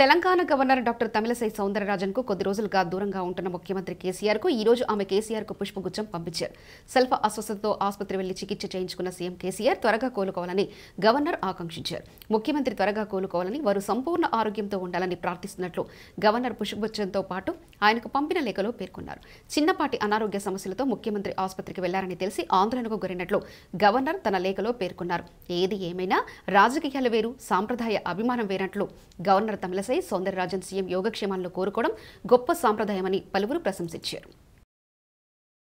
Telangana governor doctor Tamilisai సౌందరరాజన్కు కొద్ది రోజులుగా దూరంగా ఉంటున్న ముఖ్యమంత్రి కేసీఆర్కు ఈ రోజు ఆమె కేసీఆర్కు పుష్పగుచ్చం పంపించారు సెల్ఫ్ అస్వస్థతతో ఆసుపత్రి వెళ్లి చికిత్స చేయించుకున్న సీఎం కేసీఆర్ త్వరగా కోలుకోవాలని గవర్నర్ ఆకాంక్షించారు ముఖ్యమంత్రి త్వరగా కోలుకోవాలని వారు సంపూర్ణ ఆరోగ్యంతో ఉండాలని ప్రార్థిస్తున్నట్లు గవర్నర్ పుష్పగుచ్చంతో పాటు ఆయనకు పంపిన లేఖలో పేర్కొన్నారు చిన్నపాటి అనారోగ్య సమస్యలతో ముఖ్యమంత్రి ఆసుపత్రికి వెళ్లారని తెలిసి ఆందోళనకు గురైనట్లు గవర్నర్ తన లేఖలో పేర్కొన్నారు ఏది ఏమైనా రాజకీయాలు వేరు సాంప్రదాయ అభిమానం వేరట్లు గవర్నర్ తమిళసై సౌందరరాజన్ సీఎం యోగక్షేమాలను కోరుకోవడం గొప్ప సాంప్రదాయమని పలువురు ప్రశంసించారు